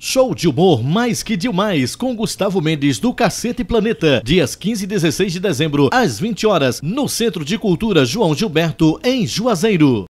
Show de humor mais que demais com Gustavo Mendes do Cacete Planeta, dias 15 e 16 de dezembro, às 20 horas, no Centro de Cultura João Gilberto, em Juazeiro.